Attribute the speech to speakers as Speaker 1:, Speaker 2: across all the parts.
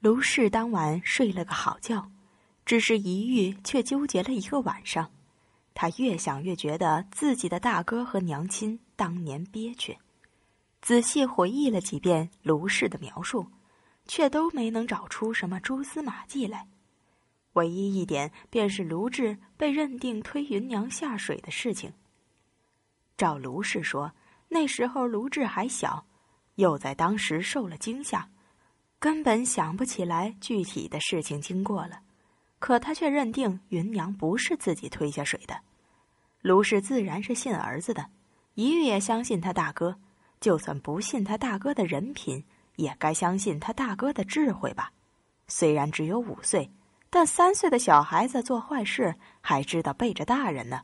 Speaker 1: 卢氏当晚睡了个好觉，只是一遇却纠结了一个晚上。他越想越觉得自己的大哥和娘亲当年憋屈，仔细回忆了几遍卢氏的描述，却都没能找出什么蛛丝马迹来。唯一一点便是卢志被认定推云娘下水的事情。照卢氏说，那时候卢志还小。又在当时受了惊吓，根本想不起来具体的事情经过了。可他却认定芸娘不是自己推下水的。卢氏自然是信儿子的，一玉也相信他大哥。就算不信他大哥的人品，也该相信他大哥的智慧吧。虽然只有五岁，但三岁的小孩子做坏事还知道背着大人呢。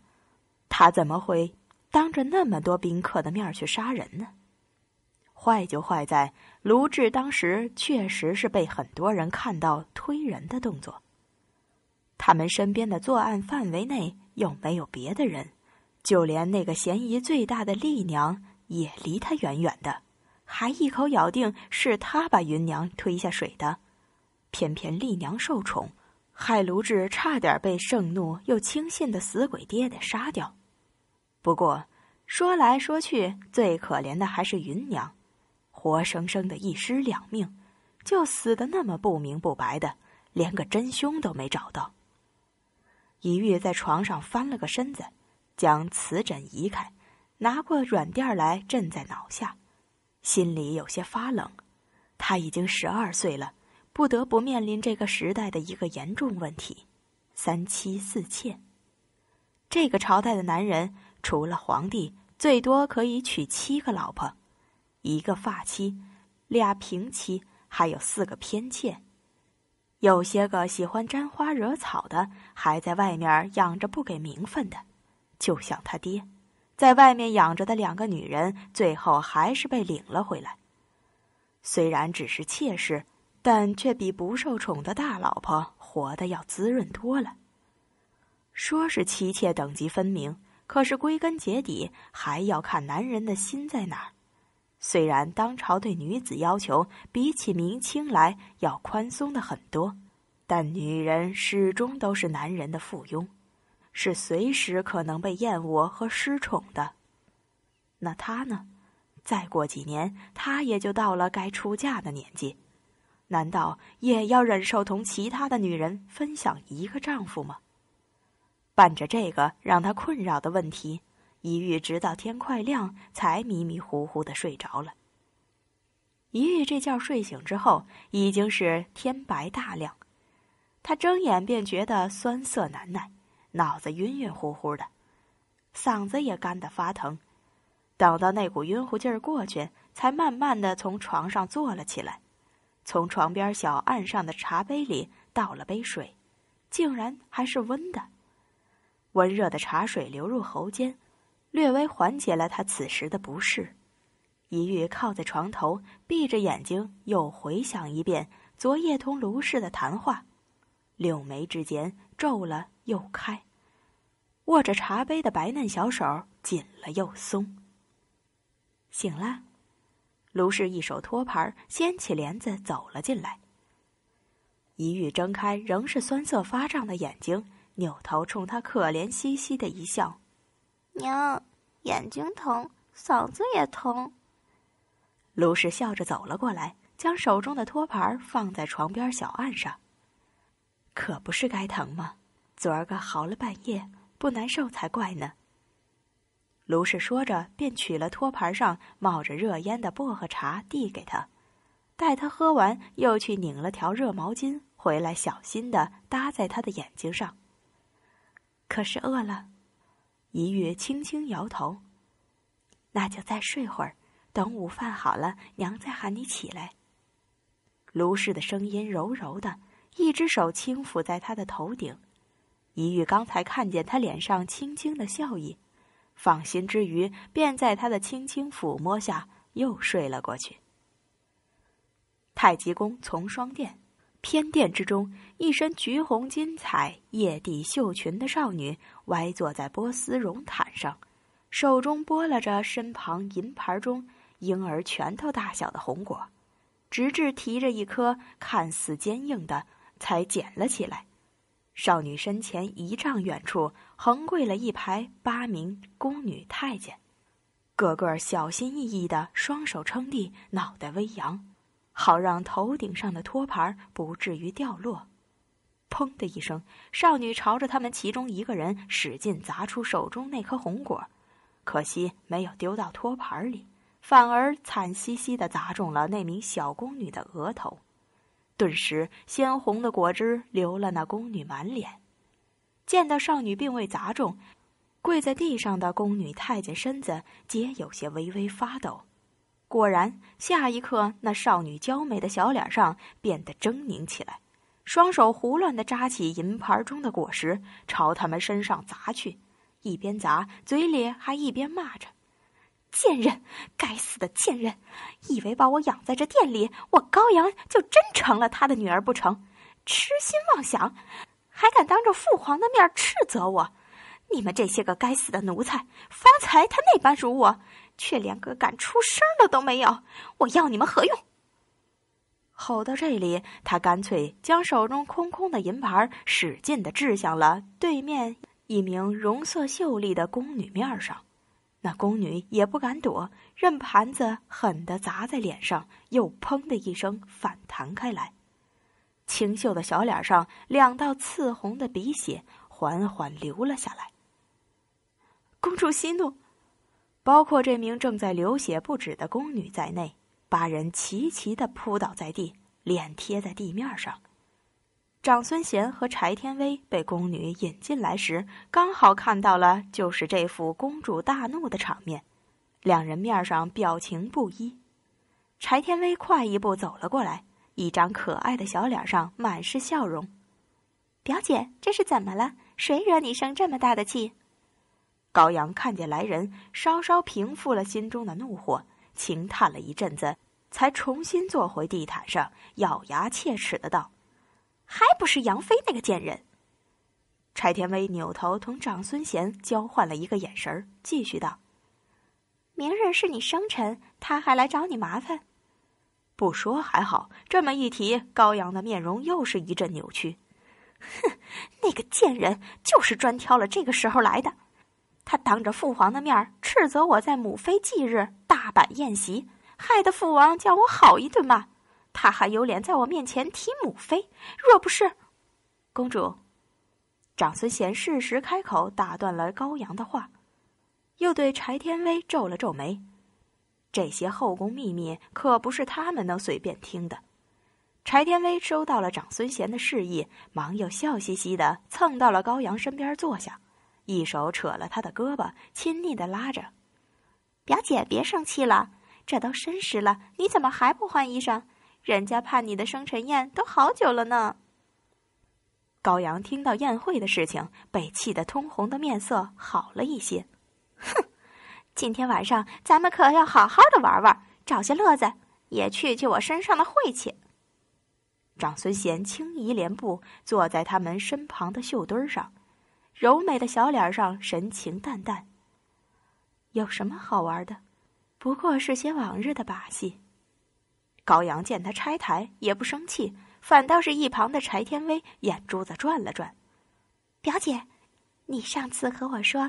Speaker 1: 他怎么会当着那么多宾客的面去杀人呢？坏就坏在卢志当时确实是被很多人看到推人的动作。他们身边的作案范围内又没有别的人，就连那个嫌疑最大的丽娘也离他远远的，还一口咬定是他把芸娘推下水的。偏偏丽娘受宠，害卢志差点被盛怒又轻信的死鬼爹爹杀掉。不过说来说去，最可怜的还是芸娘。活生生的一尸两命，就死的那么不明不白的，连个真凶都没找到。一玉在床上翻了个身子，将瓷枕移开，拿过软垫来枕在脑下，心里有些发冷。他已经十二岁了，不得不面临这个时代的一个严重问题：三妻四妾。这个朝代的男人，除了皇帝，最多可以娶七个老婆。一个发妻，俩平妻，还有四个偏妾，有些个喜欢沾花惹草的还在外面养着不给名分的，就像他爹，在外面养着的两个女人，最后还是被领了回来。虽然只是妾室，但却比不受宠的大老婆活得要滋润多了。说是妻妾等级分明，可是归根结底还要看男人的心在哪儿。虽然当朝对女子要求比起明清来要宽松的很多，但女人始终都是男人的附庸，是随时可能被厌恶和失宠的。那她呢？再过几年，她也就到了该出嫁的年纪，难道也要忍受同其他的女人分享一个丈夫吗？伴着这个让他困扰的问题。一玉直到天快亮才迷迷糊糊的睡着了。一玉这觉睡醒之后已经是天白大亮，他睁眼便觉得酸涩难耐，脑子晕晕乎乎的，嗓子也干得发疼。等到那股晕乎劲儿过去，才慢慢的从床上坐了起来，从床边小案上的茶杯里倒了杯水，竟然还是温的，温热的茶水流入喉间。略微缓解了他此时的不适，一玉靠在床头，闭着眼睛，又回想一遍昨夜同卢氏的谈话，柳眉之间皱了又开，握着茶杯的白嫩小手紧了又松。醒了，卢氏一手托盘，掀起帘子走了进来。一玉睁开仍是酸涩发胀的眼睛，扭头冲他可怜兮兮的一笑。娘，眼睛疼，嗓子也疼。卢氏笑着走了过来，将手中的托盘放在床边小案上。可不是该疼吗？昨儿个嚎了半夜，不难受才怪呢。卢氏说着，便取了托盘上冒着热烟的薄荷茶递给他，待他喝完，又去拧了条热毛巾回来，小心的搭在他的眼睛上。可是饿了。一玉轻轻摇头，那就再睡会儿，等午饭好了，娘再喊你起来。卢氏的声音柔柔的，一只手轻抚在他的头顶。一玉刚才看见他脸上轻轻的笑意，放心之余，便在他的轻轻抚摸下又睡了过去。太极宫从双殿。偏殿之中，一身橘红金彩曳地绣裙的少女歪坐在波斯绒毯上，手中拨拉着身旁银盘中婴儿拳头大小的红果，直至提着一颗看似坚硬的，才捡了起来。少女身前一丈远处，横跪了一排八名宫女太监，个个小心翼翼地双手撑地，脑袋微扬。好让头顶上的托盘不至于掉落。砰的一声，少女朝着他们其中一个人使劲砸出手中那颗红果，可惜没有丢到托盘里，反而惨兮兮的砸中了那名小宫女的额头，顿时鲜红的果汁流了那宫女满脸。见到少女并未砸中，跪在地上的宫女太监身子皆有些微微发抖。果然，下一刻，那少女娇美的小脸上变得狰狞起来，双手胡乱地扎起银盘中的果实，朝他们身上砸去，一边砸，嘴里还一边骂着：“贱人，该死的贱人！以为把我养在这店里，我高阳就真成了他的女儿不成？痴心妄想！还敢当着父皇的面斥责我！你们这些个该死的奴才！方才他那般辱我！”却连个敢出声的都没有，我要你们何用？吼到这里，他干脆将手中空空的银盘使劲的掷向了对面一名容色秀丽的宫女面上，那宫女也不敢躲，任盘子狠的砸在脸上，又砰的一声反弹开来，清秀的小脸上两道刺红的鼻血缓缓流了下来。公主息怒。包括这名正在流血不止的宫女在内，八人齐齐的扑倒在地，脸贴在地面上。长孙贤和柴天威被宫女引进来时，刚好看到了就是这副公主大怒的场面。两人面上表情不一。柴天威快一步走了过来，一张可爱的小脸上满是笑容：“表姐，这是怎么了？谁惹你生这么大的气？”高阳看见来人，稍稍平复了心中的怒火，轻叹了一阵子，才重新坐回地毯上，咬牙切齿的道：“还不是杨飞那个贱人。”柴天威扭头同长孙贤交换了一个眼神，继续道：“明日是你生辰，他还来找你麻烦。”不说还好，这么一提，高阳的面容又是一阵扭曲。哼，那个贱人就是专挑了这个时候来的。他当着父皇的面斥责我在母妃忌日大摆宴席，害得父王叫我好一顿骂。他还有脸在我面前提母妃？若不是，公主，长孙贤适时开口打断了高阳的话，又对柴天威皱了皱眉。这些后宫秘密可不是他们能随便听的。柴天威收到了长孙贤的示意，忙又笑嘻嘻的蹭到了高阳身边坐下。一手扯了他的胳膊，亲昵的拉着：“表姐，别生气了，这都申时了，你怎么还不换衣裳？人家盼你的生辰宴都好久了呢。”高阳听到宴会的事情，被气得通红的面色好了一些。哼，今天晚上咱们可要好好的玩玩，找些乐子，也去去我身上的晦气。长孙贤轻移莲步，坐在他们身旁的绣墩上。柔美的小脸上神情淡淡。有什么好玩的？不过是些往日的把戏。高阳见他拆台，也不生气，反倒是一旁的柴天威眼珠子转了转：“表姐，你上次和我说，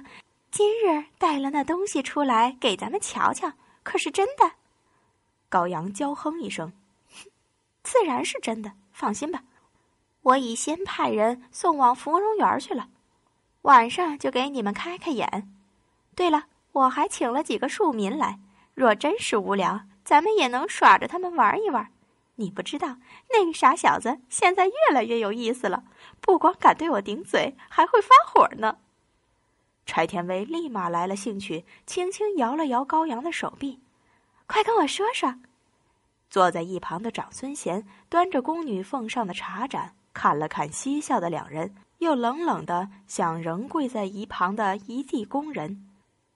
Speaker 1: 今日带了那东西出来给咱们瞧瞧，可是真的？”高阳娇哼一声：“自然是真的，放心吧，我已先派人送往芙蓉园去了。”晚上就给你们开开眼。对了，我还请了几个庶民来，若真是无聊，咱们也能耍着他们玩一玩。你不知道，那个傻小子现在越来越有意思了，不光敢对我顶嘴，还会发火呢。柴天威立马来了兴趣，轻轻摇了摇高阳的手臂：“快跟我说说。”坐在一旁的长孙贤端着宫女奉上的茶盏，看了看嬉笑的两人。又冷冷的想，仍跪在一旁的一地工人，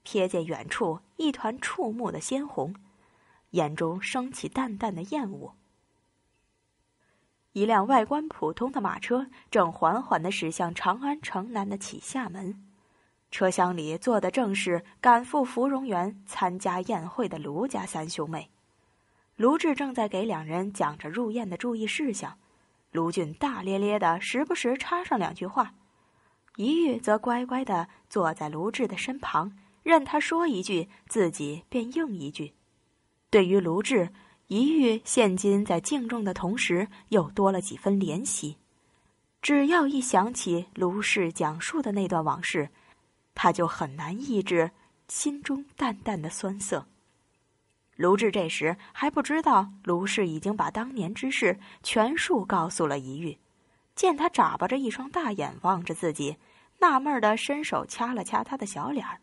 Speaker 1: 瞥见远处一团触目的鲜红，眼中升起淡淡的厌恶。一辆外观普通的马车正缓缓的驶向长安城南的启厦门，车厢里坐的正是赶赴芙蓉园参加宴会的卢家三兄妹。卢志正在给两人讲着入宴的注意事项。卢俊大咧咧的，时不时插上两句话；一玉则乖乖的坐在卢志的身旁，任他说一句，自己便应一句。对于卢志，一玉现今在敬重的同时，又多了几分怜惜。只要一想起卢氏讲述的那段往事，他就很难抑制心中淡淡的酸涩。卢志这时还不知道卢氏已经把当年之事全数告诉了一玉，见他眨巴着一双大眼望着自己，纳闷儿的伸手掐了掐他的小脸儿。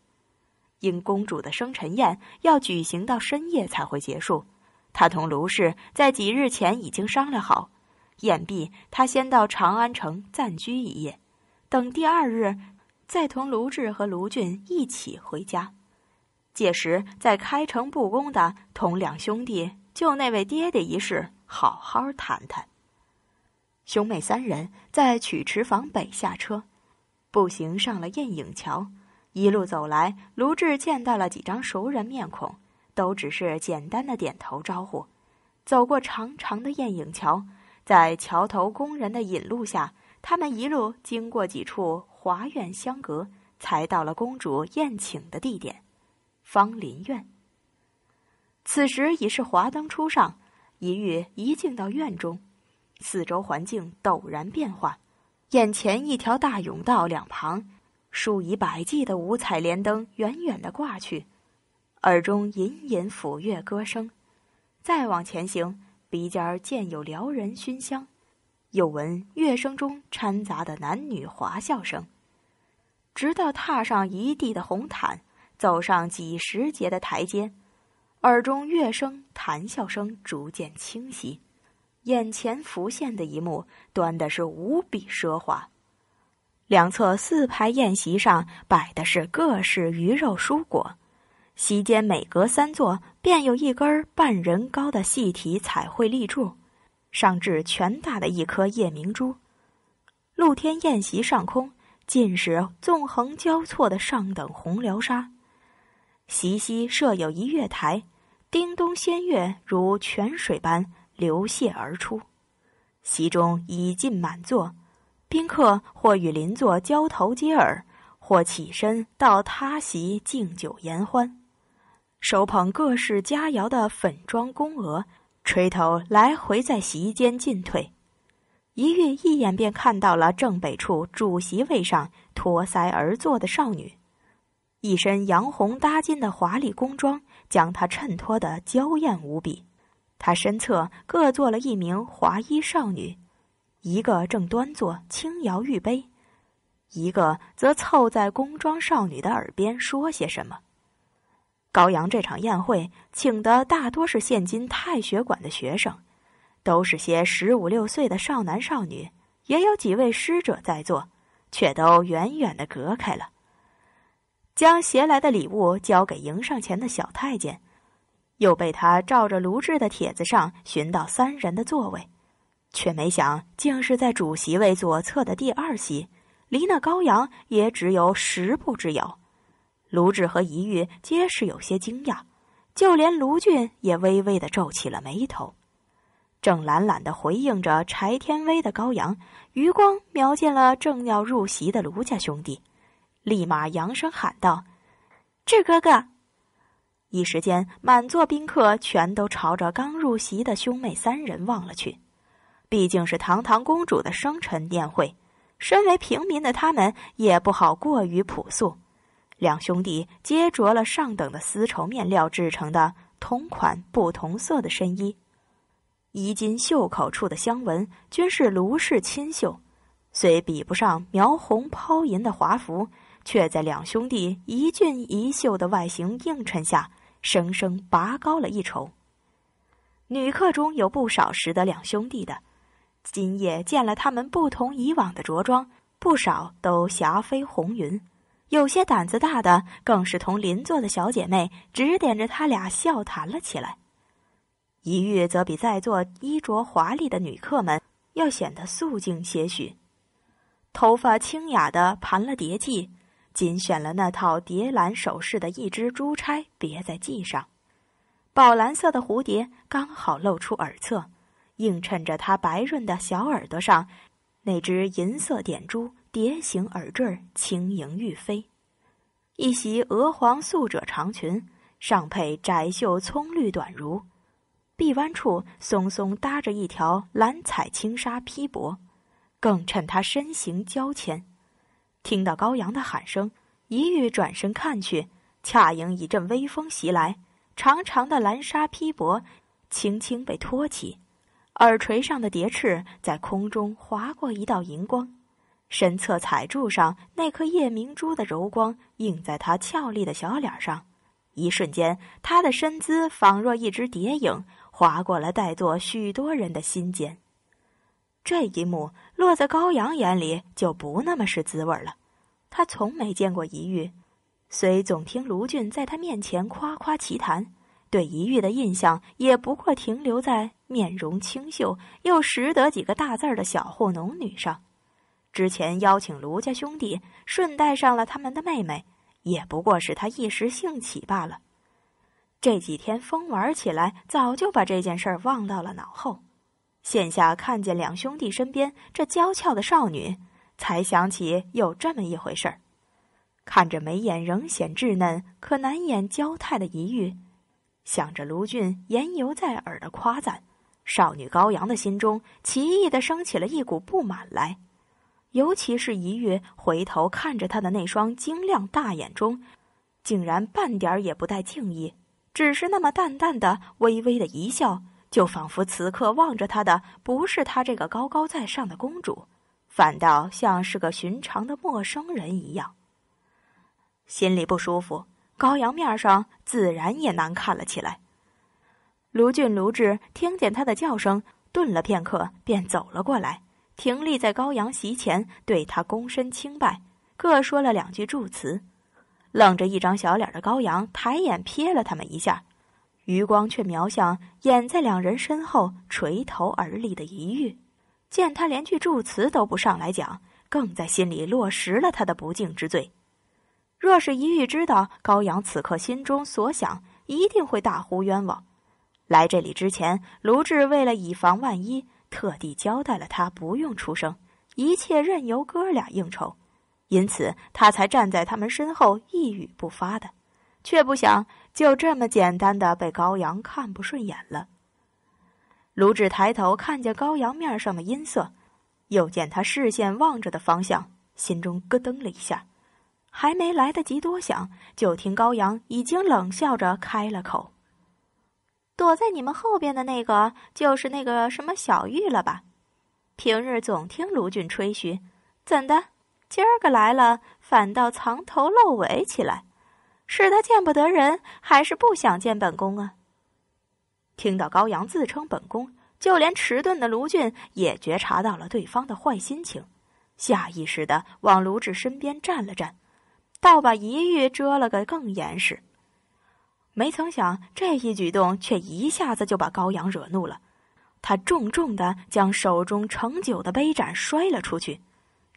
Speaker 1: 因公主的生辰宴要举行到深夜才会结束，他同卢氏在几日前已经商量好，宴毕他先到长安城暂居一夜，等第二日再同卢志和卢俊一起回家。届时再开诚布公的同两兄弟就那位爹爹一事好好谈谈。兄妹三人在曲池坊北下车，步行上了燕影桥。一路走来，卢志见到了几张熟人面孔，都只是简单的点头招呼。走过长长的燕影桥，在桥头工人的引路下，他们一路经过几处华苑相隔，才到了公主宴请的地点。芳林苑。此时已是华灯初上，一玉一进到院中，四周环境陡然变化，眼前一条大甬道，两旁数以百计的五彩莲灯远远的挂去，耳中隐隐抚乐歌声，再往前行，鼻尖见有撩人熏香，又闻乐声中掺杂的男女滑笑声，直到踏上一地的红毯。走上几十节的台阶，耳中乐声、谈笑声逐渐清晰，眼前浮现的一幕端的是无比奢华。两侧四排宴席上摆的是各式鱼肉蔬果，席间每隔三座便有一根半人高的细体彩绘立柱，上至全大的一颗夜明珠。露天宴席上空尽是纵横交错的上等红辽纱。席西设有一月台，叮咚仙乐如泉水般流泻而出。席中已尽满座，宾客或与邻座交头接耳，或起身到他席敬酒言欢。手捧各式佳肴的粉妆宫娥，垂头来回在席间进退。一跃一眼便看到了正北处主席位上托腮而坐的少女。一身洋红搭金的华丽工装，将她衬托得娇艳无比。她身侧各坐了一名华衣少女，一个正端坐轻摇玉杯，一个则凑在工装少女的耳边说些什么。高阳这场宴会请的大多是现今太学馆的学生，都是些十五六岁的少男少女，也有几位师者在座，却都远远的隔开了。将携来的礼物交给迎上前的小太监，又被他照着卢志的帖子上寻到三人的座位，却没想竟是在主席位左侧的第二席，离那高阳也只有十步之遥。卢志和一玉皆是有些惊讶，就连卢俊也微微的皱起了眉头，正懒懒的回应着柴天威的高阳，余光瞄见了正要入席的卢家兄弟。立马扬声喊道：“志哥哥！”一时间，满座宾客全都朝着刚入席的兄妹三人望了去。毕竟是堂堂公主的生辰宴会，身为平民的他们也不好过于朴素。两兄弟皆着了上等的丝绸面料制成的同款不同色的身衣，衣襟、袖口处的香纹均是卢氏亲绣，虽比不上描红抛银的华服。却在两兄弟一俊一秀的外形映衬下，生生拔高了一筹。女客中有不少识得两兄弟的，今夜见了他们不同以往的着装，不少都霞飞红云；有些胆子大的，更是同邻座的小姐妹指点着他俩笑谈了起来。一玉则比在座衣着华丽的女客们要显得素净些许，头发清雅的盘了叠髻。仅选了那套叠蓝首饰的一只珠钗别在髻上，宝蓝色的蝴蝶刚好露出耳侧，映衬着她白润的小耳朵上那只银色点珠蝶形耳坠儿轻盈欲飞。一袭鹅黄素褶长裙，上配窄袖葱绿短襦，臂弯处松松搭着一条蓝彩轻纱披帛，更衬她身形娇纤。听到高阳的喊声，一玉转身看去，恰迎一阵微风袭来，长长的蓝纱披帛，轻轻被托起，耳垂上的蝶翅在空中划过一道银光，身侧彩柱上那颗夜明珠的柔光映在她俏丽的小脸上，一瞬间，她的身姿仿若一只蝶影，划过了带座许多人的心间。这一幕落在高阳眼里就不那么是滋味儿了。他从没见过一玉，虽总听卢俊在他面前夸夸其谈，对一玉的印象也不过停留在面容清秀又识得几个大字的小户农女上。之前邀请卢家兄弟，顺带上了他们的妹妹，也不过是他一时兴起罢了。这几天疯玩起来，早就把这件事儿忘到了脑后。现下看见两兄弟身边这娇俏的少女，才想起有这么一回事儿。看着眉眼仍显稚嫩，可难掩娇态的疑玉，想着卢俊言犹在耳的夸赞，少女高阳的心中奇异的升起了一股不满来。尤其是一玉回头看着他的那双晶亮大眼中，竟然半点儿也不带敬意，只是那么淡淡的、微微的一笑。就仿佛此刻望着他的不是他这个高高在上的公主，反倒像是个寻常的陌生人一样。心里不舒服，高阳面上自然也难看了起来。卢俊、卢志听见他的叫声，顿了片刻，便走了过来，停立在高阳席前，对他躬身倾拜，各说了两句祝词。愣着一张小脸的高阳抬眼瞥了他们一下。余光却瞄向掩在两人身后垂头而立的一玉，见他连句祝词都不上来讲，更在心里落实了他的不敬之罪。若是一玉知道高阳此刻心中所想，一定会大呼冤枉。来这里之前，卢志为了以防万一，特地交代了他不用出声，一切任由哥俩应酬，因此他才站在他们身后一语不发的。却不想。就这么简单的被高阳看不顺眼了。卢志抬头看见高阳面上的音色，又见他视线望着的方向，心中咯噔了一下。还没来得及多想，就听高阳已经冷笑着开了口：“躲在你们后边的那个，就是那个什么小玉了吧？平日总听卢俊吹嘘，怎的今儿个来了，反倒藏头露尾起来？”是他见不得人，还是不想见本宫啊？听到高阳自称本宫，就连迟钝的卢俊也觉察到了对方的坏心情，下意识的往卢志身边站了站，倒把疑虑遮了个更严实。没曾想这一举动却一下子就把高阳惹怒了，他重重的将手中盛酒的杯盏摔了出去，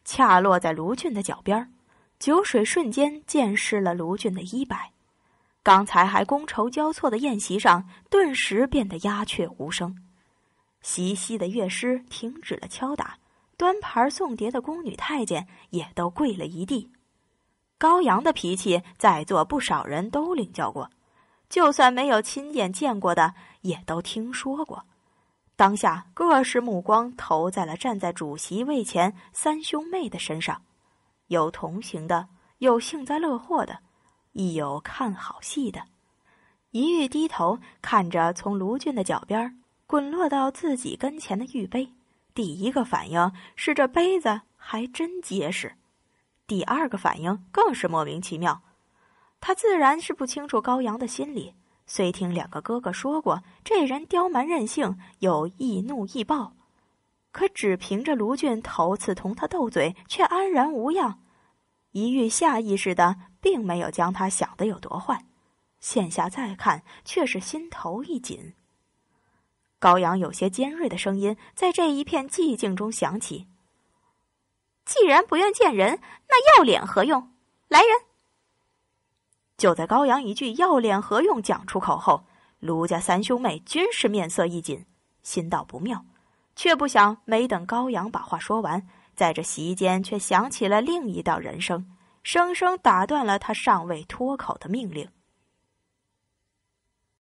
Speaker 1: 恰落在卢俊的脚边儿。酒水瞬间溅湿了卢俊的衣摆，刚才还觥筹交错的宴席上顿时变得鸦雀无声，习西的乐师停止了敲打，端盘送碟的宫女太监也都跪了一地。高阳的脾气，在座不少人都领教过，就算没有亲眼见过的，也都听说过。当下，各式目光投在了站在主席位前三兄妹的身上。有同行的，有幸灾乐祸的，亦有看好戏的。一玉低头看着从卢俊的脚边滚落到自己跟前的玉杯，第一个反应是这杯子还真结实；第二个反应更是莫名其妙。他自然是不清楚高阳的心理，虽听两个哥哥说过这人刁蛮任性，有易怒易暴。可只凭着卢俊头次同他斗嘴，却安然无恙。一玉下意识的并没有将他想的有多坏，现下再看，却是心头一紧。高阳有些尖锐的声音在这一片寂静中响起：“既然不愿见人，那要脸何用？”来人！就在高阳一句“要脸何用”讲出口后，卢家三兄妹均是面色一紧，心道不妙。却不想，没等高阳把话说完，在这席间却响起了另一道人声，生生打断了他尚未脱口的命令。